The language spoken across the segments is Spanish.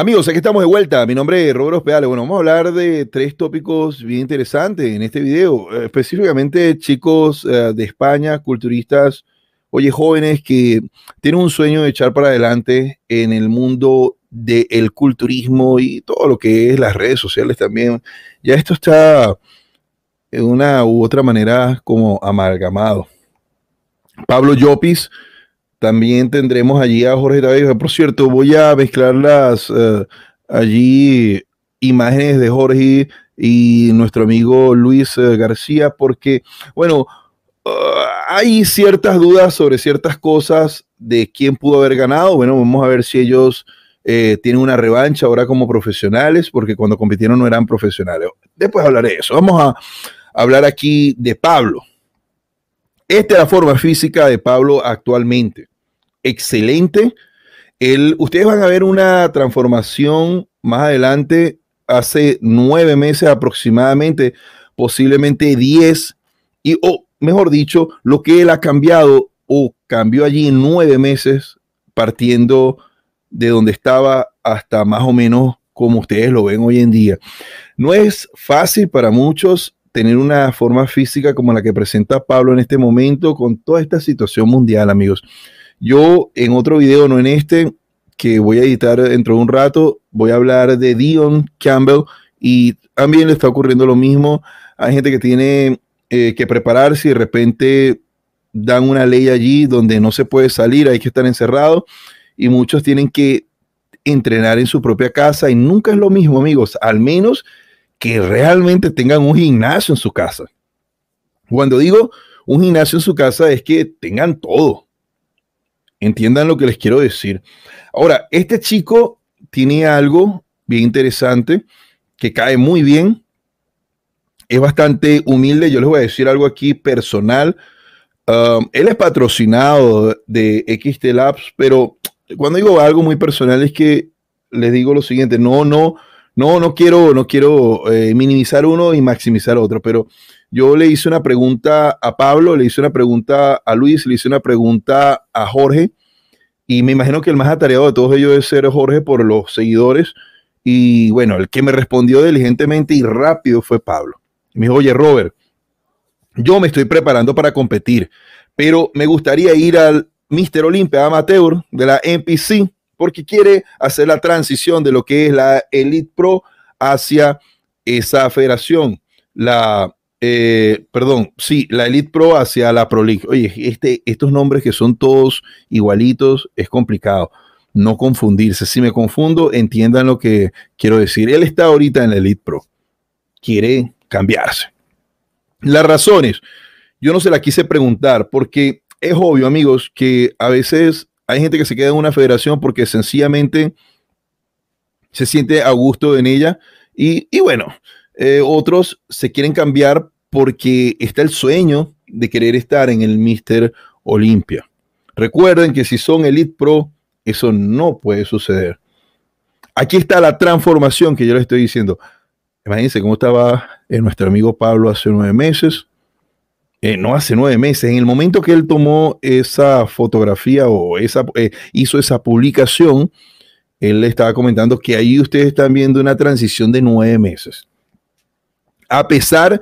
Amigos, aquí estamos de vuelta. Mi nombre es Roberto Pedale. Bueno, vamos a hablar de tres tópicos bien interesantes en este video. Eh, específicamente chicos eh, de España, culturistas, oye, jóvenes que tienen un sueño de echar para adelante en el mundo del culturismo y todo lo que es las redes sociales también. Ya esto está en una u otra manera como amalgamado. Pablo Llopis también tendremos allí a Jorge David Por cierto, voy a mezclar las eh, allí imágenes de Jorge y nuestro amigo Luis eh, García, porque, bueno, ah, hay ciertas dudas sobre ciertas cosas de quién pudo haber ganado. Bueno, vamos a ver si ellos eh, tienen una revancha ahora como profesionales, porque cuando compitieron no eran profesionales. Después hablaré de eso. Vamos a hablar aquí de Pablo. Esta es la forma física de Pablo actualmente excelente. El, ustedes van a ver una transformación más adelante, hace nueve meses aproximadamente, posiblemente diez, y, o mejor dicho, lo que él ha cambiado o cambió allí en nueve meses, partiendo de donde estaba hasta más o menos como ustedes lo ven hoy en día. No es fácil para muchos tener una forma física como la que presenta Pablo en este momento con toda esta situación mundial, amigos. Yo en otro video, no en este, que voy a editar dentro de un rato, voy a hablar de Dion Campbell y también le está ocurriendo lo mismo. Hay gente que tiene eh, que prepararse y de repente dan una ley allí donde no se puede salir, hay que estar encerrado y muchos tienen que entrenar en su propia casa y nunca es lo mismo, amigos, al menos que realmente tengan un gimnasio en su casa. Cuando digo un gimnasio en su casa es que tengan todo, Entiendan lo que les quiero decir. Ahora, este chico tiene algo bien interesante que cae muy bien. Es bastante humilde. Yo les voy a decir algo aquí personal. Um, él es patrocinado de XT Labs, pero cuando digo algo muy personal es que les digo lo siguiente: no, no, no, no quiero, no quiero eh, minimizar uno y maximizar otro, pero yo le hice una pregunta a Pablo, le hice una pregunta a Luis, le hice una pregunta a Jorge. Y me imagino que el más atareado de todos ellos es ser Jorge por los seguidores. Y bueno, el que me respondió diligentemente y rápido fue Pablo. Me dijo, oye, Robert, yo me estoy preparando para competir, pero me gustaría ir al Mr. Olympia Amateur de la NPC porque quiere hacer la transición de lo que es la Elite Pro hacia esa federación, la eh, perdón, sí, la Elite Pro hacia la Pro League. Oye, este, estos nombres que son todos igualitos es complicado. No confundirse. Si me confundo, entiendan lo que quiero decir. Él está ahorita en la Elite Pro. Quiere cambiarse. Las razones, yo no se las quise preguntar porque es obvio, amigos, que a veces hay gente que se queda en una federación porque sencillamente se siente a gusto en ella y, y bueno, eh, otros se quieren cambiar porque está el sueño de querer estar en el Mister Olimpia. Recuerden que si son Elite Pro, eso no puede suceder. Aquí está la transformación que yo les estoy diciendo. Imagínense cómo estaba eh, nuestro amigo Pablo hace nueve meses. Eh, no hace nueve meses, en el momento que él tomó esa fotografía o hizo esa publicación, él le estaba comentando que ahí ustedes están viendo una transición de nueve meses a pesar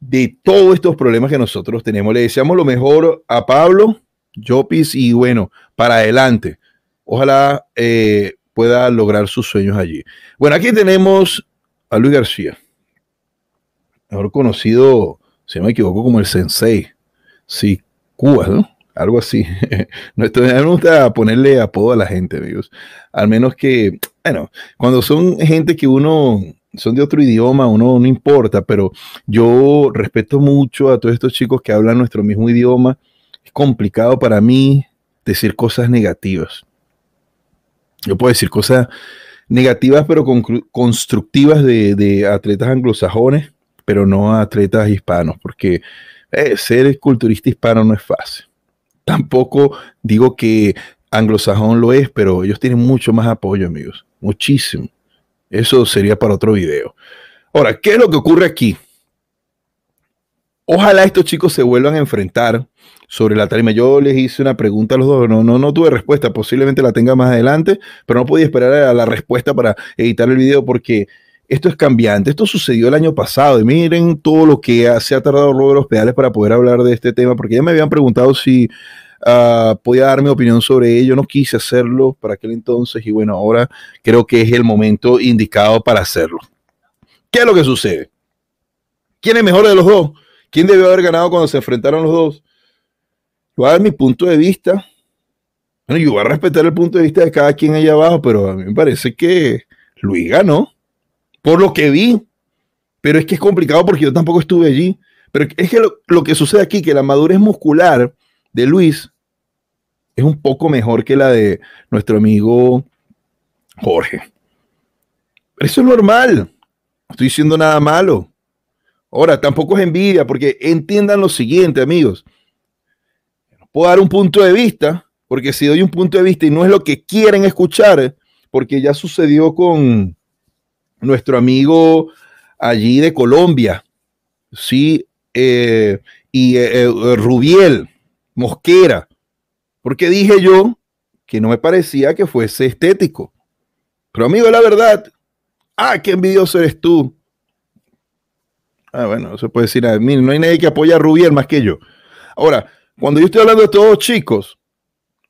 de todos estos problemas que nosotros tenemos. Le deseamos lo mejor a Pablo, Jopis y bueno, para adelante. Ojalá eh, pueda lograr sus sueños allí. Bueno, aquí tenemos a Luis García, mejor conocido, si no me equivoco, como el Sensei. Sí, Cuba, ¿no? Algo así. no me gusta ponerle apodo a la gente, amigos. Al menos que, bueno, cuando son gente que uno son de otro idioma, uno no importa, pero yo respeto mucho a todos estos chicos que hablan nuestro mismo idioma. Es complicado para mí decir cosas negativas. Yo puedo decir cosas negativas, pero constructivas de, atletas anglosajones, pero no a atletas hispanos, porque eh, ser culturista hispano no es fácil. Tampoco digo que anglosajón lo es, pero ellos tienen mucho más apoyo, amigos. Muchísimo. Eso sería para otro video. Ahora, ¿qué es lo que ocurre aquí? Ojalá estos chicos se vuelvan a enfrentar sobre la tarima. Yo les hice una pregunta a los dos, no, no, tuve respuesta, posiblemente la tenga más adelante, pero no podía esperar a la respuesta para editar el video porque esto es cambiante. Esto sucedió el año pasado y miren todo lo que se ha tardado de los pedales para poder hablar de este tema, porque ya me habían preguntado si Ah, podía dar mi opinión sobre ello, no quise hacerlo para aquel entonces y bueno, ahora creo que es el momento indicado para hacerlo. ¿Qué es lo que sucede? ¿Quién es mejor de los dos? ¿Quién debió haber ganado cuando se enfrentaron los dos? Voy a dar mi punto de vista. Bueno, yo voy a respetar el punto de vista de cada quien allá abajo, pero a mí me parece que Luis ganó, por lo que vi. Pero es que es complicado porque yo tampoco estuve allí. Pero es que lo, lo que sucede aquí, que la madurez muscular de Luis es un poco mejor que la de nuestro amigo Jorge. Pero eso es normal. No estoy diciendo nada malo. Ahora, tampoco es envidia, porque entiendan lo siguiente, amigos. Puedo dar un punto de vista, porque si doy un punto de vista y no es lo que quieren escuchar, porque ya sucedió con nuestro amigo allí de Colombia, sí, eh, y eh, eh, Rubiel, Mosquera, porque dije yo que no me parecía que fuese estético. Pero amigo, la verdad, ah, qué envidioso eres tú. Ah, bueno, no se puede decir nada. no hay nadie que apoya a Rubiel más que yo. Ahora, cuando yo estoy hablando de todos chicos,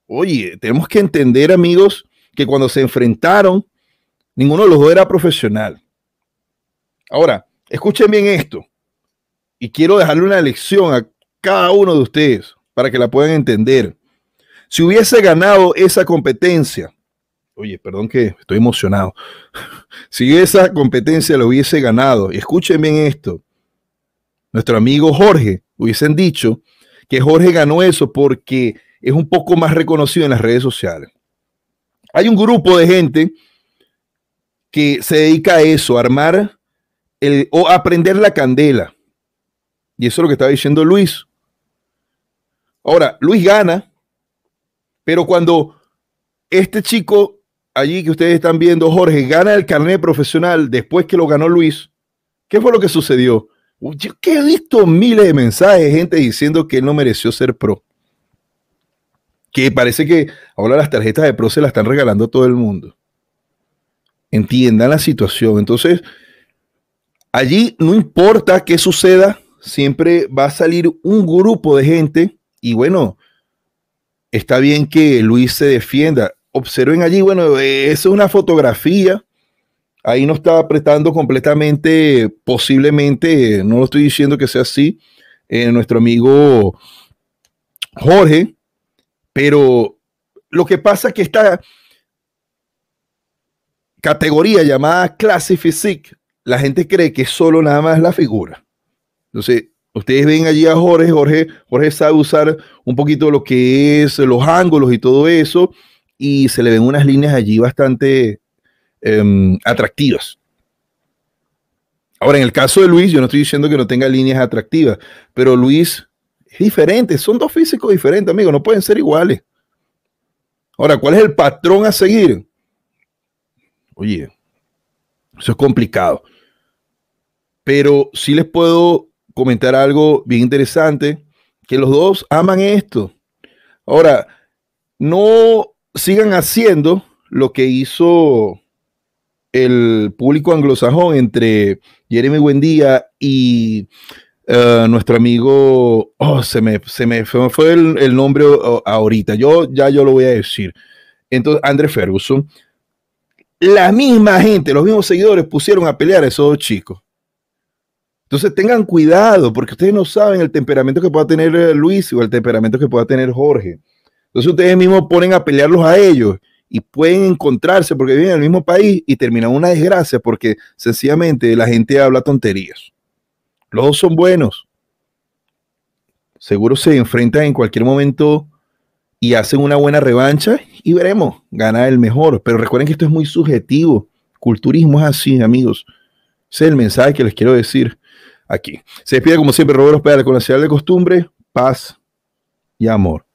oye, tenemos que entender, amigos, que cuando se enfrentaron, ninguno de los dos era profesional. Ahora, escuchen bien esto. Y quiero dejarle una lección a cada uno de ustedes para que la puedan entender. Si hubiese ganado esa competencia, oye, perdón que estoy emocionado, si esa competencia la hubiese ganado, escuchen bien esto, nuestro amigo Jorge hubiesen dicho que Jorge ganó eso porque es un poco más reconocido en las redes sociales. Hay un grupo de gente que se dedica a eso, a armar o a prender la candela. Y eso es lo que estaba diciendo Luis. Ahora, Luis gana, pero cuando este chico allí que ustedes están viendo, Jorge, gana el carnet profesional después que lo ganó Luis, ¿qué fue lo que sucedió? Yo que he visto miles de mensajes, de gente diciendo que él no mereció ser pro. Que parece que ahora las tarjetas de pro se las están regalando a todo el mundo. Entiendan la situación. Entonces, allí no importa qué suceda, siempre va a salir un grupo de gente y bueno, está bien que Luis se defienda. Observen allí, bueno, eh, es una fotografía. Ahí no está apretando completamente, posiblemente, no lo estoy diciendo que sea así, eh, nuestro amigo Jorge, pero lo que pasa es que esta categoría llamada Classic Physique, la gente cree que es solo nada más la figura. Entonces, Ustedes ven allí a Jorge, Jorge, Jorge sabe usar un poquito lo que es los ángulos y todo eso, y se le ven unas líneas allí bastante em, atractivas. Ahora, en el caso de Luis, yo no estoy diciendo que no tenga líneas atractivas, pero Luis es diferente, son dos físicos diferentes, amigos, no pueden ser iguales. Ahora, ¿cuál es el patrón a seguir? Oye, eso es complicado. Pero sí les puedo comentar algo bien interesante, que los dos aman esto. Ahora, no sigan haciendo lo que hizo el público anglosajón entre Jeremy Buendía y eh, nuestro amigo, oh, se me, se me fue el, nombre oh, ahorita, yo ya yo lo voy a decir. Entonces, Andrés Ferguson, la misma gente, los mismos seguidores pusieron a pelear a esos dos chicos. Entonces tengan cuidado, porque ustedes no saben el temperamento que pueda tener eh, Luis o el temperamento que pueda tener Jorge. Entonces ustedes mismos ponen a pelearlos a ellos y pueden encontrarse porque viven en el mismo país y terminan una desgracia porque sencillamente la gente habla tonterías. Los dos son buenos. Seguro se enfrentan en cualquier momento y hacen una buena revancha y veremos, gana el mejor. Pero recuerden que esto es muy subjetivo. Culturismo es así, amigos. Ese es el mensaje que les quiero decir aquí. Se despide como siempre Roberto Pérez con la ciudad de costumbre, paz y amor.